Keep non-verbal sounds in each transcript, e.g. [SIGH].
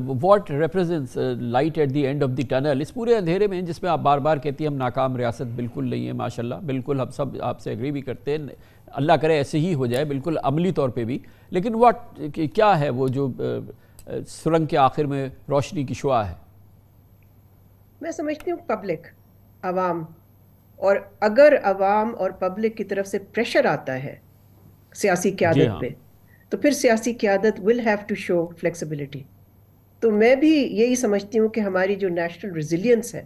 What represents light at the end of the tunnel इस पूरे अंधेरे में जिसमें आप बार बार कहती हैं हम नाकाम रियासत बिल्कुल नहीं है माशाल्लाह बिल्कुल हम सब आपसे एग्री भी करते हैं अल्लाह करे ऐसे ही हो जाए बिल्कुल अमली तौर पे भी लेकिन वॉट क्या है वो जो सुरंग के आखिर में रोशनी की शुआ है मैं समझती हूँ पब्लिक आवाम और अगर आवाम और पब्लिक की तरफ से प्रेशर आता है सियासी क्यादत हाँ। पे तो फिर सियासी क्यादत will have to show flexibility तो मैं भी यही समझती हूँ कि हमारी जो नेशनल रिजिलियंस है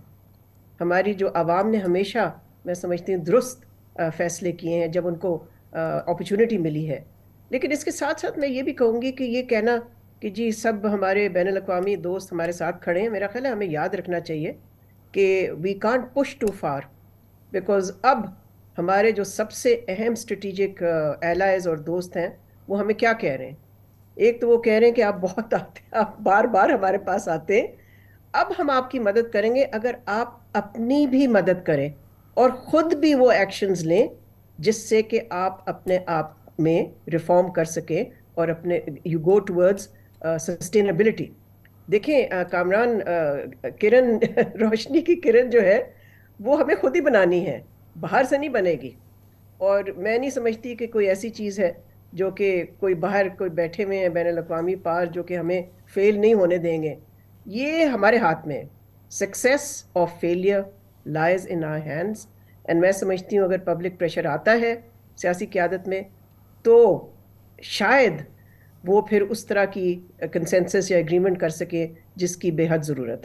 हमारी जो आवाम ने हमेशा मैं समझती हूँ दुरुस्त फैसले किए हैं जब उनको अपॉर्चुनिटी मिली है लेकिन इसके साथ साथ मैं ये भी कहूँगी कि ये कहना कि जी सब हमारे बैन अवी दोस्त हमारे साथ खड़े हैं मेरा ख्याल है हमें याद रखना चाहिए कि we can't push too far because अब हमारे जो सबसे अहम स्ट्रेटिजिक एलाइज और दोस्त हैं वो हमें क्या कह रहे हैं एक तो वो कह रहे हैं कि आप बहुत आते आप बार बार हमारे पास आते हैं अब हम आपकी मदद करेंगे अगर आप अपनी भी मदद करें और ख़ुद भी वो एक्शंस लें जिससे कि आप अपने आप में रिफॉर्म कर सकें और अपने यू गो टूवर्ड्स सस्टेनेबिलिटी देखें uh, कामरान uh, किरण [LAUGHS] रोशनी की किरण जो है वो हमें खुद ही बनानी है बाहर से नहीं बनेगी और मैं नहीं समझती कि कोई ऐसी चीज़ है जो कि कोई बाहर कोई बैठे हुए हैं बैन अवी पार जो कि हमें फेल नहीं होने देंगे ये हमारे हाथ में success of failure lies in our hands and मैं समझती हूँ अगर पब्लिक प्रेशर आता है सियासी क्यादत में तो शायद वो फिर उस तरह की कंसेंसस या एग्रीमेंट कर सके जिसकी बेहद ज़रूरत है